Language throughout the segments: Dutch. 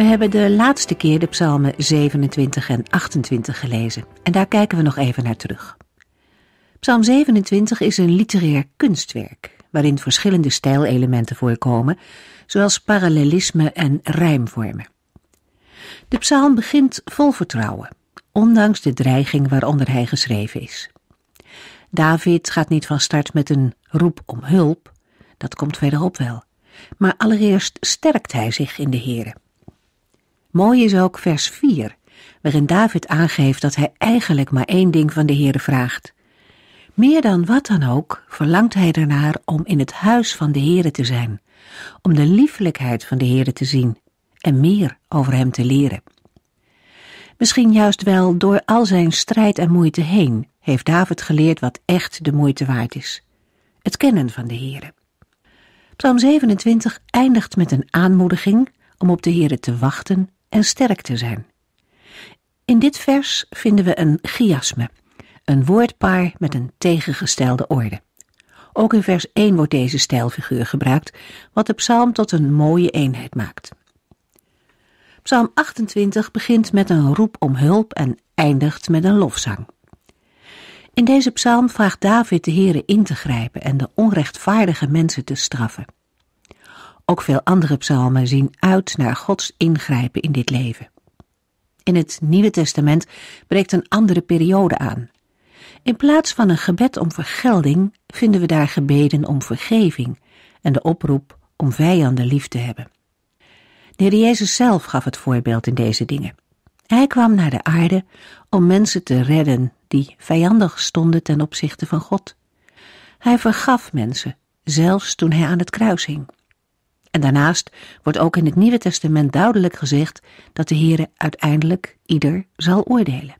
We hebben de laatste keer de psalmen 27 en 28 gelezen en daar kijken we nog even naar terug. Psalm 27 is een literair kunstwerk waarin verschillende stijlelementen voorkomen, zoals parallelisme en rijmvormen. De psalm begint vol vertrouwen, ondanks de dreiging waaronder hij geschreven is. David gaat niet van start met een roep om hulp, dat komt verderop wel, maar allereerst sterkt hij zich in de Here. Mooi is ook vers 4, waarin David aangeeft dat hij eigenlijk maar één ding van de Heere vraagt. Meer dan wat dan ook verlangt hij ernaar om in het huis van de Heere te zijn, om de liefelijkheid van de Heere te zien en meer over hem te leren. Misschien juist wel door al zijn strijd en moeite heen heeft David geleerd wat echt de moeite waard is: het kennen van de Heere. Psalm 27 eindigt met een aanmoediging om op de Heere te wachten en sterk te zijn. In dit vers vinden we een chiasme, een woordpaar met een tegengestelde orde. Ook in vers 1 wordt deze stijlfiguur gebruikt, wat de psalm tot een mooie eenheid maakt. Psalm 28 begint met een roep om hulp en eindigt met een lofzang. In deze psalm vraagt David de Heere in te grijpen en de onrechtvaardige mensen te straffen. Ook veel andere psalmen zien uit naar Gods ingrijpen in dit leven. In het Nieuwe Testament breekt een andere periode aan. In plaats van een gebed om vergelding vinden we daar gebeden om vergeving en de oproep om vijanden lief te hebben. De Heer Jezus zelf gaf het voorbeeld in deze dingen. Hij kwam naar de aarde om mensen te redden die vijandig stonden ten opzichte van God. Hij vergaf mensen, zelfs toen hij aan het kruis hing. En daarnaast wordt ook in het Nieuwe Testament duidelijk gezegd dat de Heere uiteindelijk ieder zal oordelen.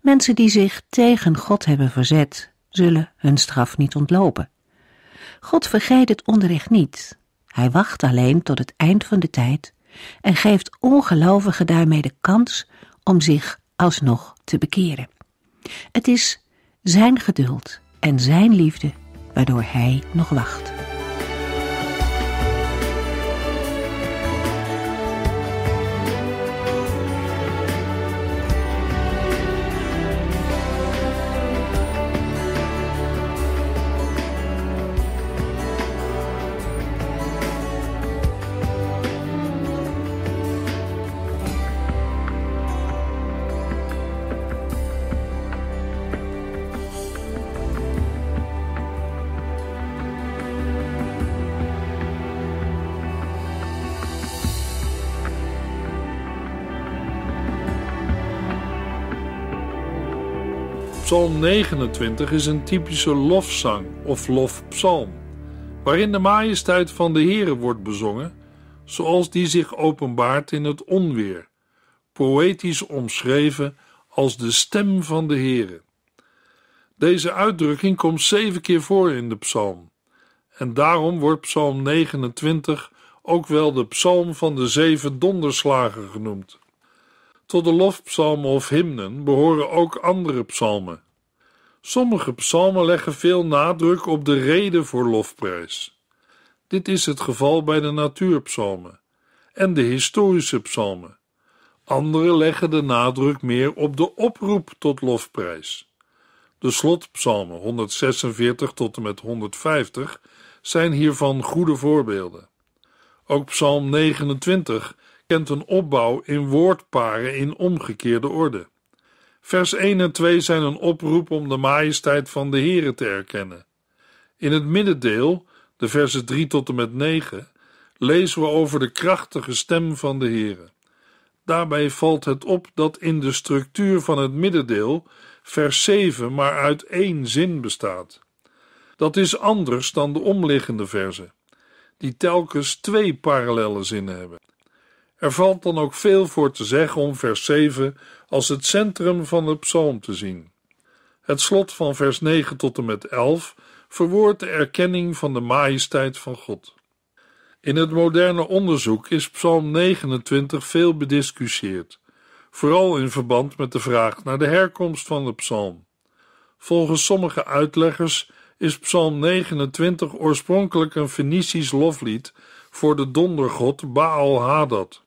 Mensen die zich tegen God hebben verzet, zullen hun straf niet ontlopen. God vergeet het onrecht niet. Hij wacht alleen tot het eind van de tijd en geeft ongelovigen daarmee de kans om zich alsnog te bekeren. Het is zijn geduld en zijn liefde waardoor hij nog wacht. Psalm 29 is een typische lofzang of lofpsalm, waarin de majesteit van de Heere wordt bezongen, zoals die zich openbaart in het onweer, poëtisch omschreven als de stem van de Heere. Deze uitdrukking komt zeven keer voor in de psalm, en daarom wordt Psalm 29 ook wel de psalm van de zeven donderslagen genoemd. Tot de lofpsalmen of hymnen behoren ook andere psalmen. Sommige psalmen leggen veel nadruk op de reden voor lofprijs. Dit is het geval bij de natuurpsalmen en de historische psalmen. Anderen leggen de nadruk meer op de oproep tot lofprijs. De slotpsalmen 146 tot en met 150 zijn hiervan goede voorbeelden. Ook Psalm 29 kent een opbouw in woordparen in omgekeerde orde. Vers 1 en 2 zijn een oproep om de majesteit van de Here te erkennen. In het middendeel, de versen 3 tot en met 9, lezen we over de krachtige stem van de Here. Daarbij valt het op dat in de structuur van het middendeel vers 7 maar uit één zin bestaat. Dat is anders dan de omliggende verzen, die telkens twee parallele zinnen hebben. Er valt dan ook veel voor te zeggen om vers 7 als het centrum van de psalm te zien. Het slot van vers 9 tot en met 11 verwoordt de erkenning van de majesteit van God. In het moderne onderzoek is Psalm 29 veel bediscussieerd, vooral in verband met de vraag naar de herkomst van de psalm. Volgens sommige uitleggers is Psalm 29 oorspronkelijk een Venetisch loflied voor de dondergod Baal Hadad.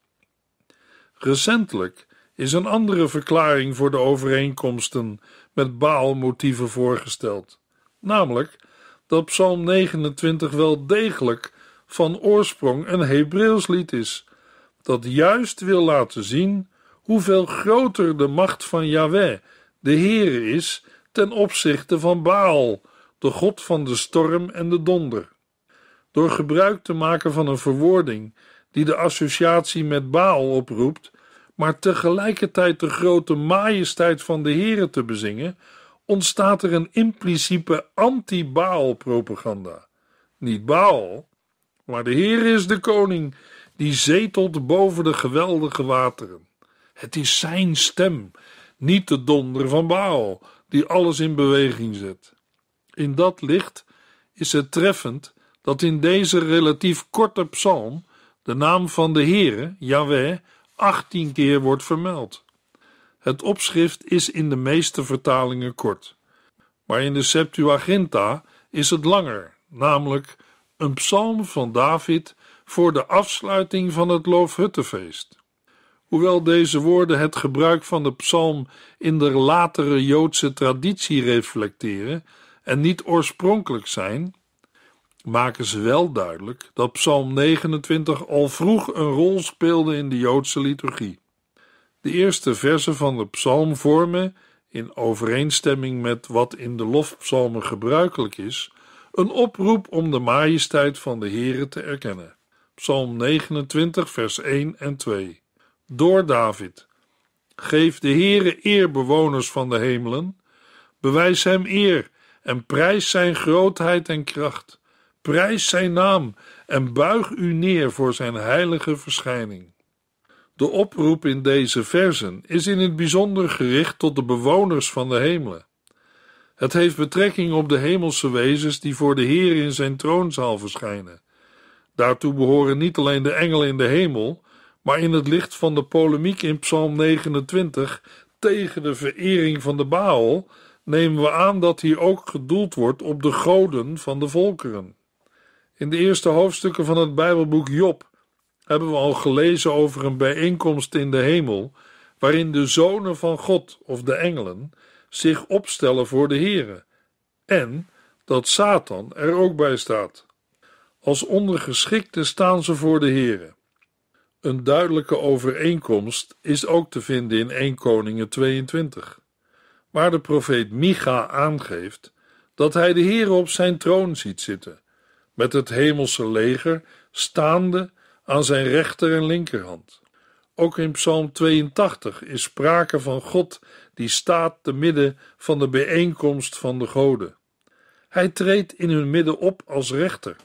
Recentelijk is een andere verklaring voor de overeenkomsten met Baal-motieven voorgesteld, namelijk dat Psalm 29 wel degelijk van oorsprong een Hebreeuws lied is, dat juist wil laten zien hoeveel groter de macht van Yahweh, de Heere, is ten opzichte van Baal, de god van de storm en de donder. Door gebruik te maken van een verwoording die de associatie met Baal oproept, maar tegelijkertijd de grote majesteit van de Here te bezingen, ontstaat er een implicipe anti-Baal-propaganda. Niet Baal, maar de Heer is de koning die zetelt boven de geweldige wateren. Het is zijn stem, niet de donder van Baal, die alles in beweging zet. In dat licht is het treffend dat in deze relatief korte psalm de naam van de Heere, Yahweh, 18 keer wordt vermeld. Het opschrift is in de meeste vertalingen kort, maar in de Septuaginta is het langer, namelijk een psalm van David voor de afsluiting van het Loofhuttenfeest. Hoewel deze woorden het gebruik van de psalm in de latere Joodse traditie reflecteren en niet oorspronkelijk zijn, maken ze wel duidelijk dat Psalm 29 al vroeg een rol speelde in de Joodse liturgie. De eerste versen van de psalm vormen, in overeenstemming met wat in de lofpsalmen gebruikelijk is, een oproep om de majesteit van de Here te erkennen. Psalm 29, vers 1 en 2. Door David. Geef de Heere eer, bewoners van de hemelen. Bewijs hem eer en prijs zijn grootheid en kracht. Prijs zijn naam en buig u neer voor zijn heilige verschijning. De oproep in deze versen is in het bijzonder gericht tot de bewoners van de hemelen. Het heeft betrekking op de hemelse wezens die voor de Heer in zijn troonzaal verschijnen. Daartoe behoren niet alleen de engelen in de hemel, maar in het licht van de polemiek in Psalm 29 tegen de vereering van de Baal, nemen we aan dat hier ook gedoeld wordt op de goden van de volkeren. In de eerste hoofdstukken van het Bijbelboek Job hebben we al gelezen over een bijeenkomst in de hemel, waarin de zonen van God of de engelen zich opstellen voor de Here, en dat Satan er ook bij staat. Als ondergeschikte staan ze voor de Here. Een duidelijke overeenkomst is ook te vinden in 1 Koningen 22, waar de profeet Micha aangeeft dat hij de Here op zijn troon ziet zitten met het hemelse leger staande aan zijn rechter en linkerhand. Ook in Psalm 82 is sprake van God die staat te midden van de bijeenkomst van de goden. Hij treedt in hun midden op als rechter.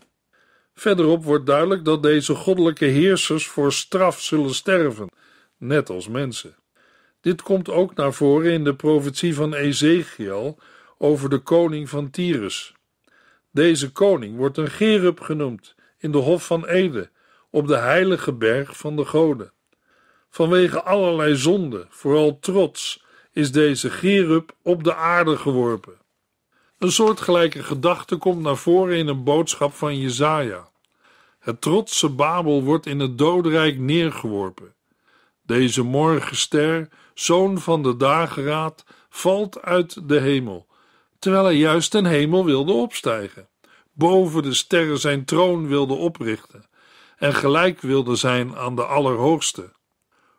Verderop wordt duidelijk dat deze goddelijke heersers voor straf zullen sterven, net als mensen. Dit komt ook naar voren in de profetie van Ezekiel over de koning van Tyrus. Deze koning wordt een Gerub genoemd in de Hof van Ede, op de heilige berg van de goden. Vanwege allerlei zonden, vooral trots, is deze Gerub op de aarde geworpen. Een soortgelijke gedachte komt naar voren in een boodschap van Jezaja. Het trotse Babel wordt in het doodrijk neergeworpen. Deze morgenster, zoon van de dageraad, valt uit de hemel terwijl hij juist ten hemel wilde opstijgen, boven de sterren zijn troon wilde oprichten en gelijk wilde zijn aan de Allerhoogste.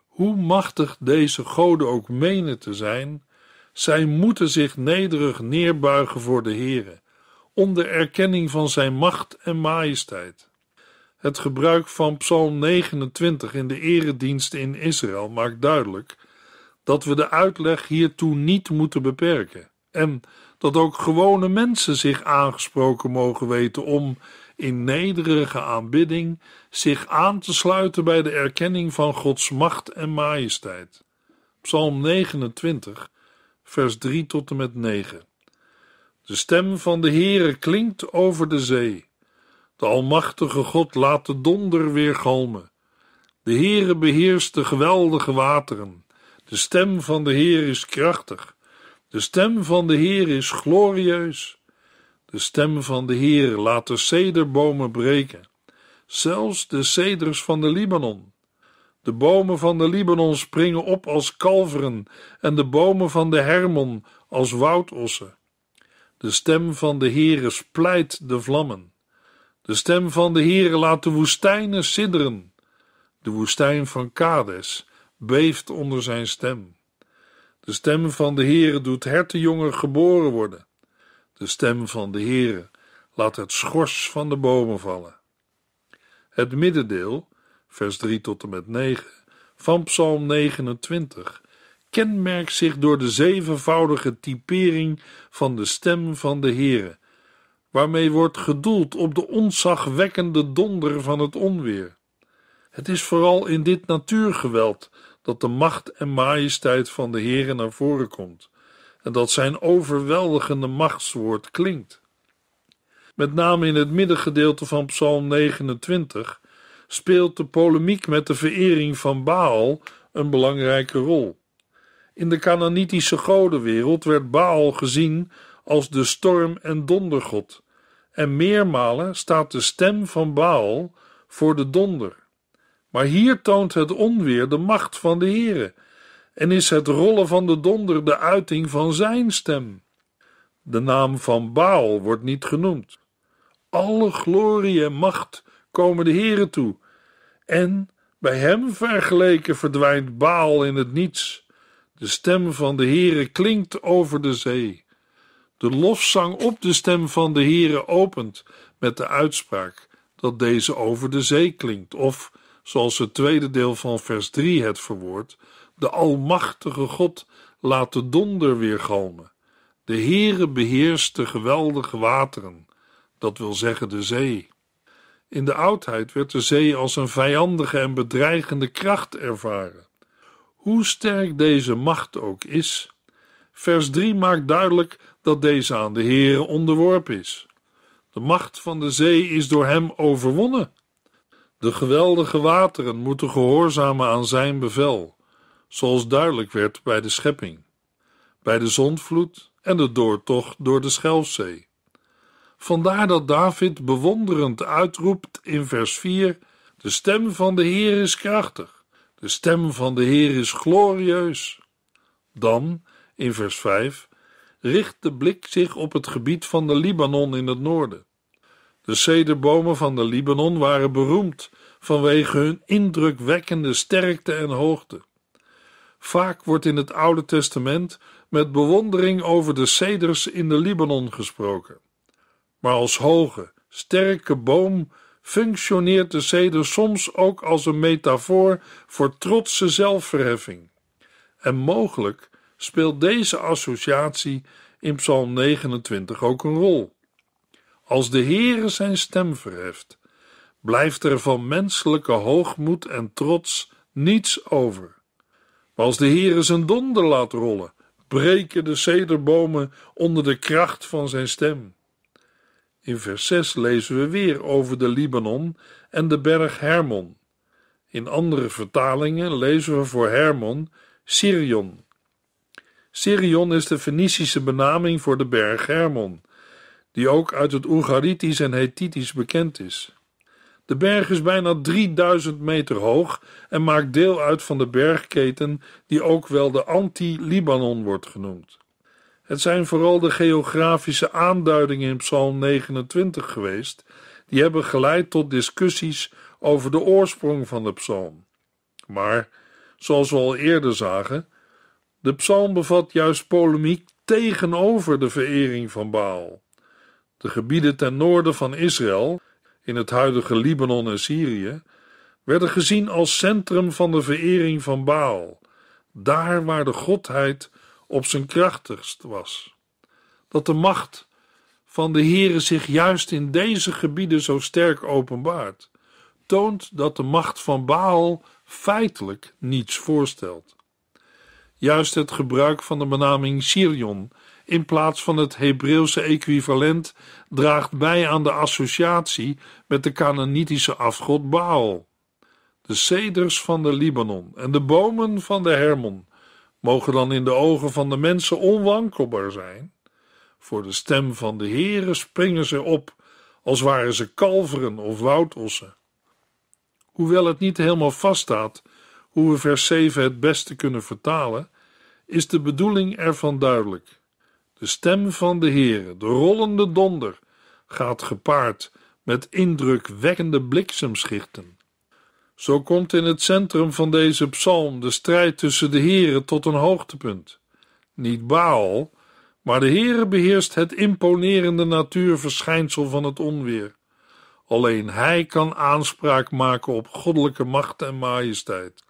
Hoe machtig deze goden ook menen te zijn, zij moeten zich nederig neerbuigen voor de Heere, onder erkenning van zijn macht en majesteit. Het gebruik van Psalm 29 in de erediensten in Israël maakt duidelijk dat we de uitleg hiertoe niet moeten beperken en dat ook gewone mensen zich aangesproken mogen weten om in nederige aanbidding zich aan te sluiten bij de erkenning van Gods macht en majesteit. Psalm 29, vers 3 tot en met 9. De stem van de Heere klinkt over de zee. De Almachtige God laat de donder weer galmen. De Heere beheerst de geweldige wateren. De stem van de Heer is krachtig. De stem van de Heer is glorieus. De stem van de Heer laat de cederbomen breken, zelfs de ceders van de Libanon. De bomen van de Libanon springen op als kalveren en de bomen van de Hermon als woudossen. De stem van de Heere splijt de vlammen. De stem van de Heere laat de woestijnen sidderen. De woestijn van Kades beeft onder zijn stem. De stem van de Heere doet hertenjongen geboren worden. De stem van de Heere laat het schors van de bomen vallen. Het middendeel, vers 3 tot en met 9, van Psalm 29 kenmerkt zich door de zevenvoudige typering van de stem van de Heere, waarmee wordt gedoeld op de ontzagwekkende donder van het onweer. Het is vooral in dit natuurgeweld dat de macht en majesteit van de Heere naar voren komt en dat zijn overweldigende machtswoord klinkt. Met name in het middengedeelte van Psalm 29 speelt de polemiek met de vereering van Baal een belangrijke rol. In de Canaanitische godenwereld werd Baal gezien als de storm- en dondergod, en meermalen staat de stem van Baal voor de donder. Maar hier toont het onweer de macht van de Heere en is het rollen van de donder de uiting van zijn stem. De naam van Baal wordt niet genoemd. Alle glorie en macht komen de Heere toe en bij hem vergeleken verdwijnt Baal in het niets. De stem van de Heere klinkt over de zee. De lofzang op de stem van de Heere opent met de uitspraak dat deze over de zee klinkt, of zoals het tweede deel van vers 3 het verwoordt, de Almachtige God laat de donder weergalmen. De Heere beheerst de geweldige wateren, dat wil zeggen de zee. In de oudheid werd de zee als een vijandige en bedreigende kracht ervaren. Hoe sterk deze macht ook is, vers 3 maakt duidelijk dat deze aan de Heere onderworpen is. De macht van de zee is door hem overwonnen. De geweldige wateren moeten gehoorzamen aan zijn bevel, zoals duidelijk werd bij de schepping, bij de zondvloed en de doortocht door de Schelfzee. Vandaar dat David bewonderend uitroept in vers 4: De stem van de Heer is krachtig, de stem van de Heer is glorieus. Dan, in vers 5, richt de blik zich op het gebied van de Libanon in het noorden. De cederbomen van de Libanon waren beroemd vanwege hun indrukwekkende sterkte en hoogte. Vaak wordt in het Oude Testament met bewondering over de ceders in de Libanon gesproken. Maar als hoge, sterke boom functioneert de ceder soms ook als een metafoor voor trotse zelfverheffing. En mogelijk speelt deze associatie in Psalm 29 ook een rol. Als de Heere zijn stem verheft, blijft er van menselijke hoogmoed en trots niets over. Maar als de Heere zijn donder laat rollen, breken de cederbomen onder de kracht van zijn stem. In vers 6 lezen we weer over de Libanon en de berg Hermon. In andere vertalingen lezen we voor Hermon Sirion. Sirion is de Fenicische benaming voor de berg Hermon, die ook uit het Oegaritisch en Hethitisch bekend is. De berg is bijna 3000 meter hoog en maakt deel uit van de bergketen die ook wel de anti-Libanon wordt genoemd. Het zijn vooral de geografische aanduidingen in Psalm 29 geweest die hebben geleid tot discussies over de oorsprong van de psalm. Maar, zoals we al eerder zagen, de psalm bevat juist polemiek tegenover de verering van Baal. De gebieden ten noorden van Israël, in het huidige Libanon en Syrië, werden gezien als centrum van de verering van Baal, daar waar de godheid op zijn krachtigst was. Dat de macht van de Heere zich juist in deze gebieden zo sterk openbaart, toont dat de macht van Baal feitelijk niets voorstelt. Juist het gebruik van de benaming Sirion in plaats van het Hebreeuwse equivalent draagt bij aan de associatie met de Canaanitische afgod Baal. De ceders van de Libanon en de bomen van de Hermon mogen dan in de ogen van de mensen onwankelbaar zijn. Voor de stem van de Heere springen ze op, als waren ze kalveren of woudossen. Hoewel het niet helemaal vaststaat hoe we vers 7 het beste kunnen vertalen, is de bedoeling ervan duidelijk. De stem van de Heere, de rollende donder, gaat gepaard met indrukwekkende bliksemschichten. Zo komt in het centrum van deze psalm de strijd tussen de Heeren tot een hoogtepunt. Niet Baal, maar de Heere beheerst het imponerende natuurverschijnsel van het onweer. Alleen Hij kan aanspraak maken op goddelijke macht en majesteit.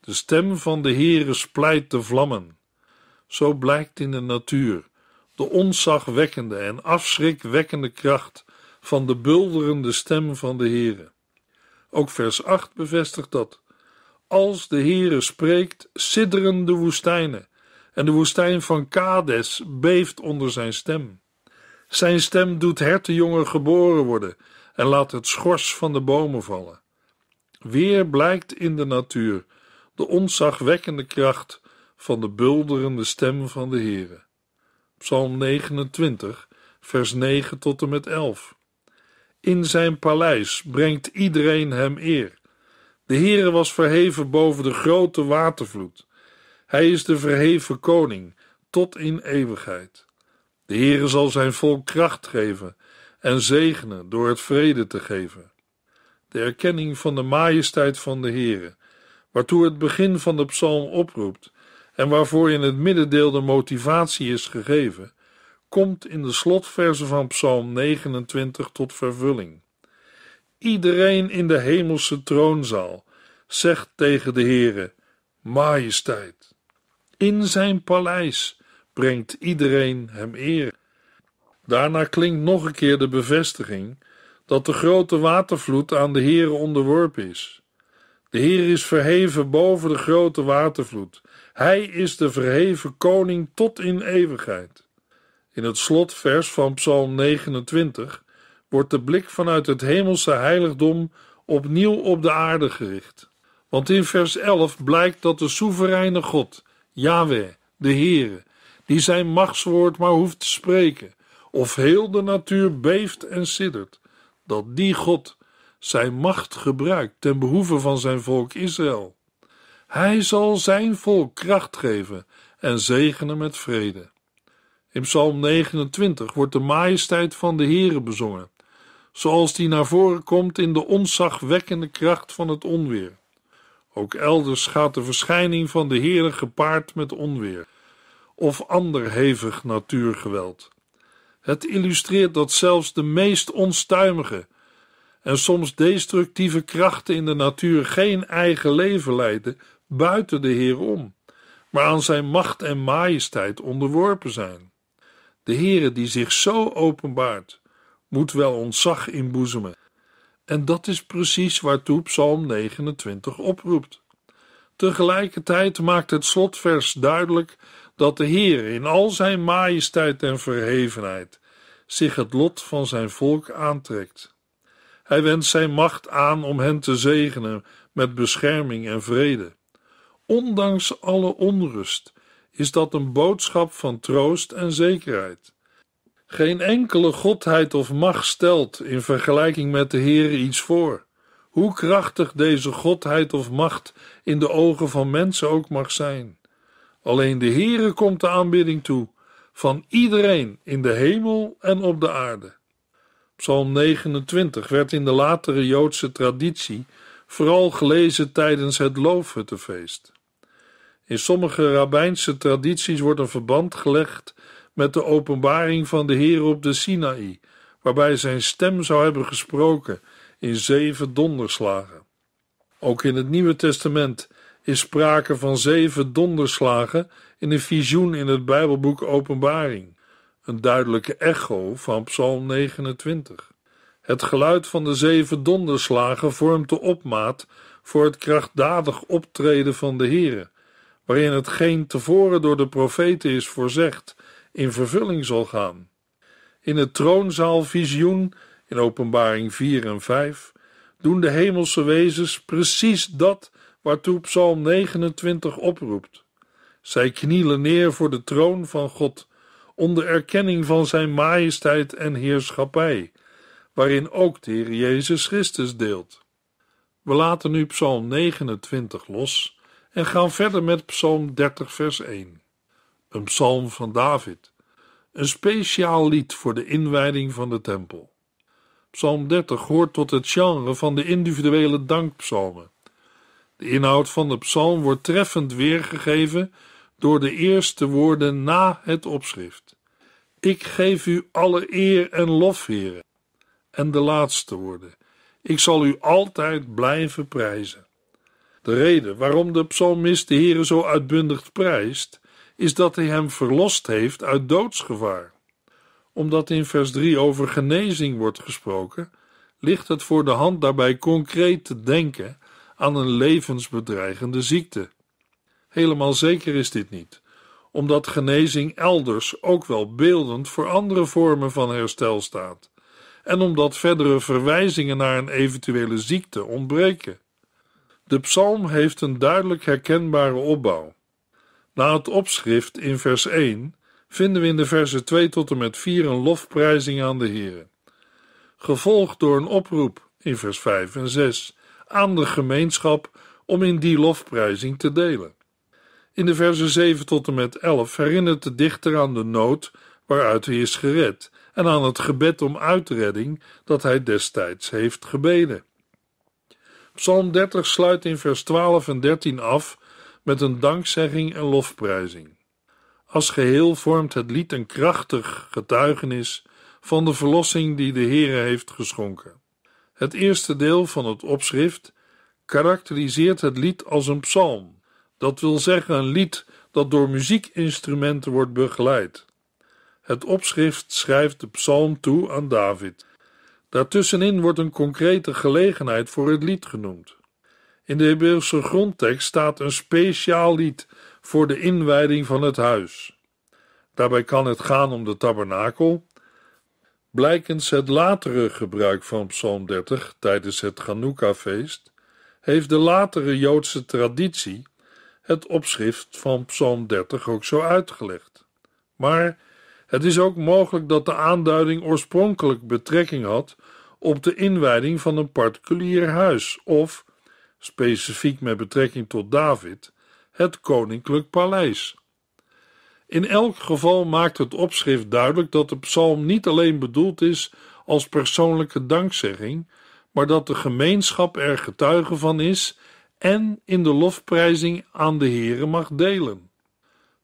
De stem van de Heere splijt de vlammen. Zo blijkt in de natuur de onzagwekkende en afschrikwekkende kracht van de bulderende stem van de Heere. Ook vers 8 bevestigt dat. Als de Heere spreekt, sidderen de woestijnen, en de woestijn van Kades beeft onder zijn stem. Zijn stem doet hertenjongen geboren worden en laat het schors van de bomen vallen. Weer blijkt in de natuur de onzagwekkende kracht van de bulderende stem van de Heere. Psalm 29, vers 9 tot en met 11. In zijn paleis brengt iedereen hem eer. De Heere was verheven boven de grote watervloed. Hij is de verheven koning tot in eeuwigheid. De Heere zal zijn volk kracht geven en zegenen door het vrede te geven. De erkenning van de majesteit van de Heere, waartoe het begin van de psalm oproept, en waarvoor in het middendeel de motivatie is gegeven, komt in de slotverzen van Psalm 29 tot vervulling. Iedereen in de hemelse troonzaal zegt tegen de Heere: Majesteit. In zijn paleis brengt iedereen hem eer. Daarna klinkt nog een keer de bevestiging dat de grote watervloed aan de Heere onderworpen is. De Heer is verheven boven de grote watervloed hij is de verheven koning tot in eeuwigheid. In het slotvers van Psalm 29 wordt de blik vanuit het hemelse heiligdom opnieuw op de aarde gericht. Want in vers 11 blijkt dat de soevereine God, Yahweh, de Heere, die zijn machtswoord maar hoeft te spreken, of heel de natuur beeft en siddert, dat die God zijn macht gebruikt ten behoeve van zijn volk Israël. Hij zal zijn volk kracht geven en zegenen met vrede. In Psalm 29 wordt de majesteit van de Heere bezongen, zoals die naar voren komt in de onzagwekkende kracht van het onweer. Ook elders gaat de verschijning van de Heere gepaard met onweer of ander hevig natuurgeweld. Het illustreert dat zelfs de meest onstuimige en soms destructieve krachten in de natuur geen eigen leven leiden buiten de Heer om, maar aan zijn macht en majesteit onderworpen zijn. De Heere die zich zo openbaart, moet wel ontzag inboezemen. En dat is precies waartoe Psalm 29 oproept. Tegelijkertijd maakt het slotvers duidelijk dat de Heer in al zijn majesteit en verhevenheid zich het lot van zijn volk aantrekt. Hij wendt zijn macht aan om hen te zegenen met bescherming en vrede. Ondanks alle onrust is dat een boodschap van troost en zekerheid. Geen enkele godheid of macht stelt in vergelijking met de Heer iets voor. Hoe krachtig deze godheid of macht in de ogen van mensen ook mag zijn. Alleen de Heere komt de aanbidding toe van iedereen in de hemel en op de aarde. Psalm 29 werd in de latere Joodse traditie vooral gelezen tijdens het loofhuttefeest. In sommige rabbijnse tradities wordt een verband gelegd met de openbaring van de Heer op de Sinaï, waarbij zijn stem zou hebben gesproken in zeven donderslagen. Ook in het Nieuwe Testament is sprake van zeven donderslagen in een visioen in het Bijbelboek Openbaring een duidelijke echo van Psalm 29. Het geluid van de zeven donderslagen vormt de opmaat voor het krachtdadig optreden van de Heere, waarin hetgeen tevoren door de profeten is voorzegd in vervulling zal gaan. In het troonzaalvisioen in openbaring 4 en 5 doen de hemelse wezens precies dat waartoe Psalm 29 oproept. Zij knielen neer voor de troon van God onder erkenning van zijn majesteit en heerschappij, waarin ook de Heer Jezus Christus deelt. We laten nu Psalm 29 los en gaan verder met Psalm 30, vers 1. Een psalm van David, een speciaal lied voor de inwijding van de tempel. Psalm 30 hoort tot het genre van de individuele dankpsalmen. De inhoud van de psalm wordt treffend weergegeven door de eerste woorden na het opschrift. Ik geef u alle eer en lof, heren. En de laatste woorden. Ik zal u altijd blijven prijzen. De reden waarom de psalmist de heren zo uitbundig prijst, is dat hij hem verlost heeft uit doodsgevaar. Omdat in vers 3 over genezing wordt gesproken, ligt het voor de hand daarbij concreet te denken aan een levensbedreigende ziekte. Helemaal zeker is dit niet, omdat genezing elders ook wel beeldend voor andere vormen van herstel staat en omdat verdere verwijzingen naar een eventuele ziekte ontbreken. De psalm heeft een duidelijk herkenbare opbouw. Na het opschrift in vers 1 vinden we in de versen 2 tot en met 4 een lofprijzing aan de Heer, gevolgd door een oproep in vers 5 en 6 aan de gemeenschap om in die lofprijzing te delen. In de versen 7 tot en met 11 herinnert de dichter aan de nood waaruit hij is gered en aan het gebed om uitredding dat hij destijds heeft gebeden. Psalm 30 sluit in vers 12 en 13 af met een dankzegging en lofprijzing. Als geheel vormt het lied een krachtig getuigenis van de verlossing die de Heere heeft geschonken. Het eerste deel van het opschrift karakteriseert het lied als een psalm dat wil zeggen een lied dat door muziekinstrumenten wordt begeleid. Het opschrift schrijft de psalm toe aan David. Daartussenin wordt een concrete gelegenheid voor het lied genoemd. In de Hebreeuwse grondtekst staat een speciaal lied voor de inwijding van het huis. Daarbij kan het gaan om de tabernakel. Blijkens het latere gebruik van Psalm 30 tijdens het Ganoukka-feest, heeft de latere Joodse traditie het opschrift van Psalm 30 ook zo uitgelegd. Maar het is ook mogelijk dat de aanduiding oorspronkelijk betrekking had op de inwijding van een particulier huis of, specifiek met betrekking tot David, het koninklijk paleis. In elk geval maakt het opschrift duidelijk dat de psalm niet alleen bedoeld is als persoonlijke dankzegging, maar dat de gemeenschap er getuige van is en in de lofprijzing aan de Heere mag delen.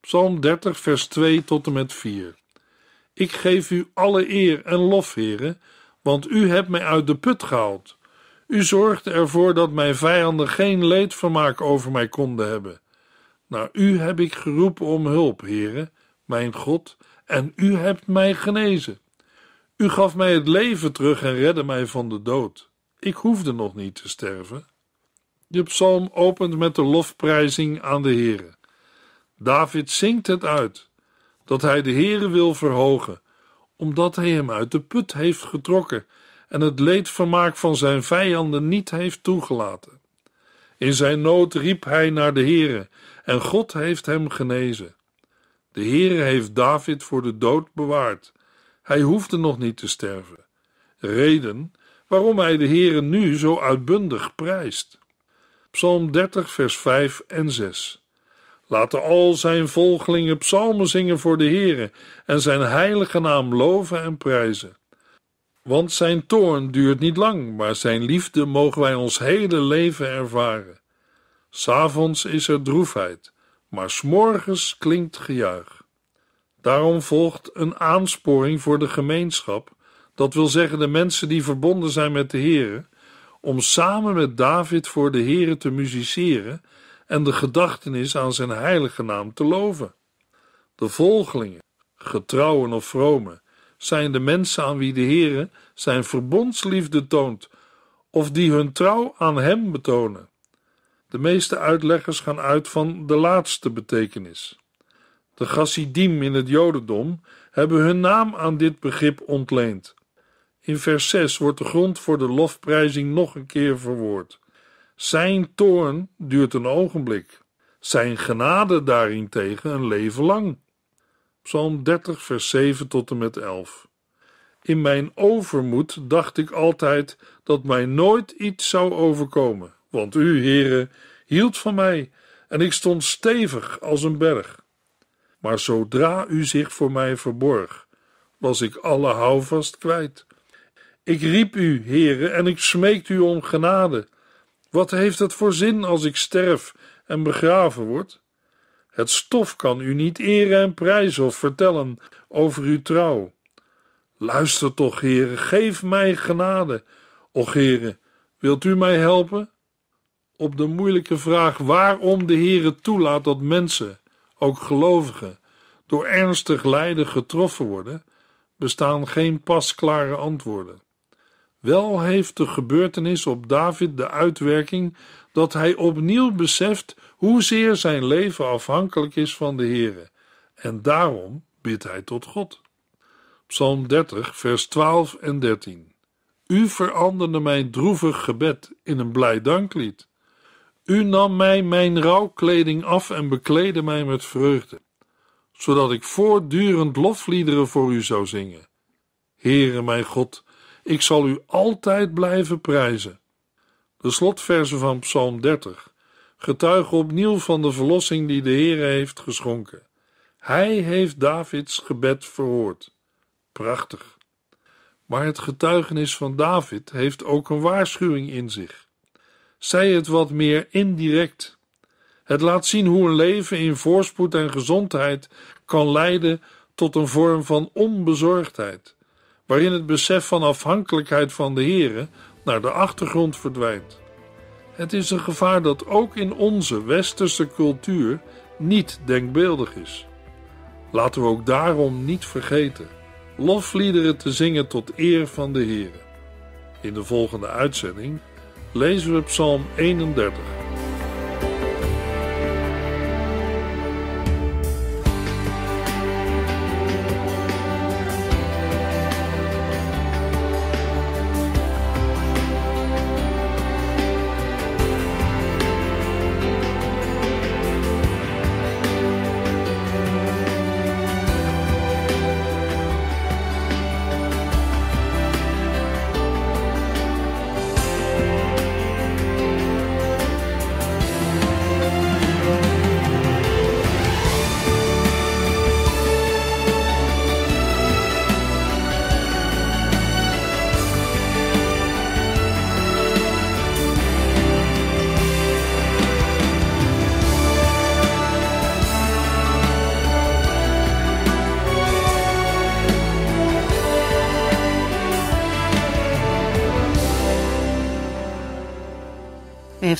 Psalm 30, vers 2 tot en met 4. Ik geef u alle eer en lof, Heere, want u hebt mij uit de put gehaald. U zorgde ervoor dat mijn vijanden geen leedvermaak over mij konden hebben. Naar u heb ik geroepen om hulp, Heere, mijn God, en u hebt mij genezen. U gaf mij het leven terug en redde mij van de dood. Ik hoefde nog niet te sterven. De psalm opent met de lofprijzing aan de Heere. David zingt het uit dat hij de Heere wil verhogen, omdat hij hem uit de put heeft getrokken en het leedvermaak van zijn vijanden niet heeft toegelaten. In zijn nood riep hij naar de Heere en God heeft hem genezen. De Heere heeft David voor de dood bewaard. Hij hoefde nog niet te sterven. Reden waarom hij de Heere nu zo uitbundig prijst. Psalm 30, vers 5 en 6. Laten al zijn volgelingen psalmen zingen voor de Heere en zijn heilige naam loven en prijzen. Want zijn toorn duurt niet lang, maar zijn liefde mogen wij ons hele leven ervaren. S'avonds is er droefheid, maar s'morgens klinkt gejuich. Daarom volgt een aansporing voor de gemeenschap, dat wil zeggen de mensen die verbonden zijn met de Heere, om samen met David voor de Heere te musiceren en de gedachtenis aan zijn heilige naam te loven. De volgelingen, getrouwen of vromen, zijn de mensen aan wie de Heere zijn verbondsliefde toont, of die hun trouw aan Hem betonen. De meeste uitleggers gaan uit van de laatste betekenis. De Gassidim in het Jodendom hebben hun naam aan dit begrip ontleend, in vers 6 wordt de grond voor de lofprijzing nog een keer verwoord. Zijn toorn duurt een ogenblik, zijn genade daarentegen een leven lang. Psalm 30, vers 7 tot en met 11. In mijn overmoed dacht ik altijd dat mij nooit iets zou overkomen, want u, here hield van mij en ik stond stevig als een berg. Maar zodra u zich voor mij verborg, was ik alle houvast kwijt. Ik riep u, heren, en ik smeekt u om genade. Wat heeft het voor zin als ik sterf en begraven word? Het stof kan u niet eren en prijzen of vertellen over uw trouw. Luister toch, heren, geef mij genade. Och, heren, wilt u mij helpen? Op de moeilijke vraag waarom de heren toelaat dat mensen, ook gelovigen, door ernstig lijden getroffen worden, bestaan geen pasklare antwoorden. Wel heeft de gebeurtenis op David de uitwerking dat hij opnieuw beseft hoezeer zijn leven afhankelijk is van de Heere en daarom bidt hij tot God. Psalm 30 vers 12 en 13 U veranderde mijn droevig gebed in een blij danklied. U nam mij mijn rouwkleding af en bekleedde mij met vreugde, zodat ik voortdurend lofliederen voor u zou zingen. Heere mijn God, ik zal u altijd blijven prijzen. De slotverzen van Psalm 30 getuigen opnieuw van de verlossing die de Heere heeft geschonken. Hij heeft Davids gebed verhoord. Prachtig. Maar het getuigenis van David heeft ook een waarschuwing in zich. Zij het wat meer indirect. Het laat zien hoe een leven in voorspoed en gezondheid kan leiden tot een vorm van onbezorgdheid waarin het besef van afhankelijkheid van de Here naar de achtergrond verdwijnt. Het is een gevaar dat ook in onze westerse cultuur niet denkbeeldig is. Laten we ook daarom niet vergeten lofliederen te zingen tot eer van de Here. In de volgende uitzending lezen we Psalm 31.